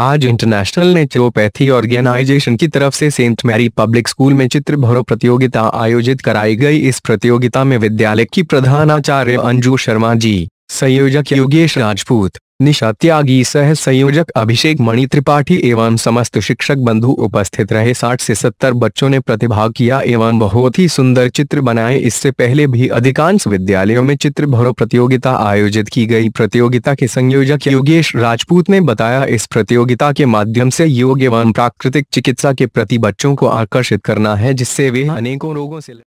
आज international naturopathy organisation की तरफ से सेंट मैरी पब्लिक स्कूल में चित्र भरो प्रतियोगिता आयोजित कराई गई इस प्रतियोगिता में विद्यालय की प्रधानाचार्य अंजू शर्मा जी संयोजक योगेश राजपूत निशा त्यागी सह संयोजक अभिषेक मणि त्रिपाठी एवं समस्त शिक्षक बंधु उपस्थित रहे 60 से 70 बच्चों ने प्रतिभाग किया एवं बहुत ही सुंदर चित्र बनाए इससे पहले भी अधिकांश विद्यालयों में चित्र भरो प्रतियोगिता आयोजित की गई प्रतियोगिता के संयोजक योगेश राजपूत ने बताया इस प्रतियोगिता के माध्यम से योग एवं प्राकृतिक चिकित्सा के प्रति बच्चों को आकर्षित करना है जिससे वे अनेकों रोगों से